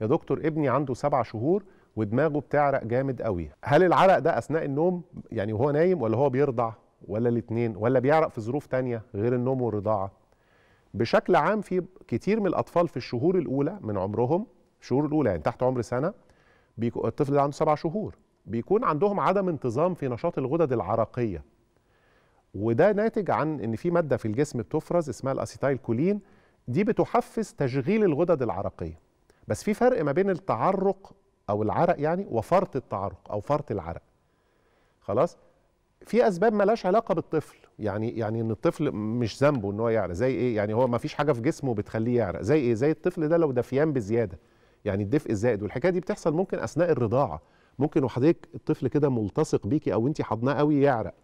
يا دكتور ابني عنده سبع شهور ودماغه بتعرق جامد قوي هل العرق ده اثناء النوم يعني وهو نايم ولا هو بيرضع ولا الاثنين ولا بيعرق في ظروف تانية غير النوم والرضاعه بشكل عام في كتير من الاطفال في الشهور الاولى من عمرهم الشهور الاولى يعني تحت عمر سنه بيكون الطفل ده عنده سبع شهور بيكون عندهم عدم انتظام في نشاط الغدد العرقيه وده ناتج عن ان في ماده في الجسم بتفرز اسمها الاسيتايل كولين دي بتحفز تشغيل الغدد العرقيه بس في فرق ما بين التعرق او العرق يعني وفرط التعرق او فرط العرق خلاص في اسباب ملهاش علاقه بالطفل يعني يعني ان الطفل مش ذنبه ان هو يعرق زي ايه يعني هو ما فيش حاجه في جسمه بتخليه يعرق زي ايه زي الطفل ده لو دفيان بزياده يعني الدفء الزائد والحكايه دي بتحصل ممكن اثناء الرضاعه ممكن وحضرتك الطفل كده ملتصق بيكي او انت حضناه قوي يعرق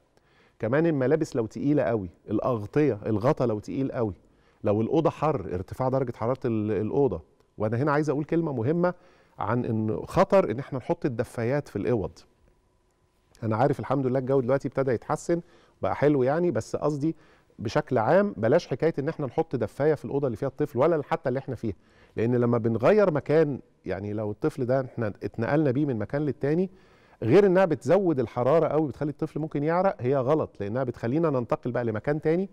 كمان الملابس لو تقيله قوي الاغطيه الغطا لو تقيل قوي لو الاوضه حر ارتفاع درجه حراره الاوضه وانا هنا عايز اقول كلمه مهمه عن ان خطر ان احنا نحط الدفايات في الاوض انا عارف الحمد لله الجو دلوقتي ابتدى يتحسن بقى حلو يعني بس قصدي بشكل عام بلاش حكايه ان احنا نحط دفايه في الاوضه اللي فيها الطفل ولا حتى اللي احنا فيها لان لما بنغير مكان يعني لو الطفل ده احنا اتنقلنا بيه من مكان للتاني غير انها بتزود الحراره قوي بتخلي الطفل ممكن يعرق هي غلط لانها بتخلينا ننتقل بقى لمكان تاني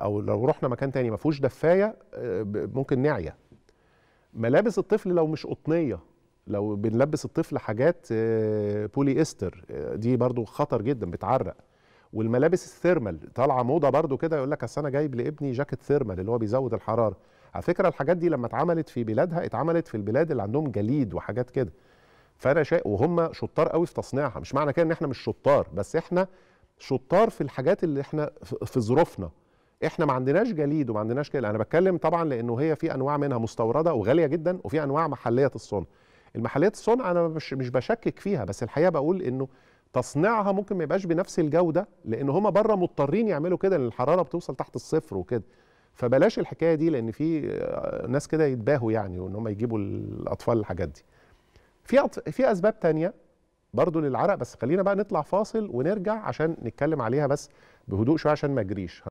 او لو رحنا مكان تاني ما فيهوش دفايه آه، ممكن نعيا ملابس الطفل لو مش قطنيه لو بنلبس الطفل حاجات بولي آه، استر آه، دي برضو خطر جدا بتعرق والملابس الثيرمال طالعه موضه برضو كده يقول لك اصل انا جايب لابني جاكيت ثيرمال اللي هو بيزود الحراره على فكره الحاجات دي لما اتعملت في بلادها اتعملت في البلاد اللي عندهم جليد وحاجات كده فانا شايف وهم شطار قوي في تصنيعها مش معنى كده ان احنا مش شطار بس احنا شطار في الحاجات اللي احنا في ظروفنا احنا ما عندناش جليد وما عندناش كده انا بتكلم طبعا لانه هي في انواع منها مستورده وغاليه جدا وفي انواع محليه الصنع المحليه الصنع انا مش مش بشكك فيها بس الحقيقه بقول انه تصنيعها ممكن ما يبقاش بنفس الجوده لان هم بره مضطرين يعملوا كده لان الحراره بتوصل تحت الصفر وكده فبلاش الحكايه دي لان في آه، ناس كده يتباهوا يعني وان هم يجيبوا الاطفال الحاجات دي في في اسباب تانية برضو للعرق بس خلينا بقى نطلع فاصل ونرجع عشان نتكلم عليها بس بهدوء شويه عشان ما اجريش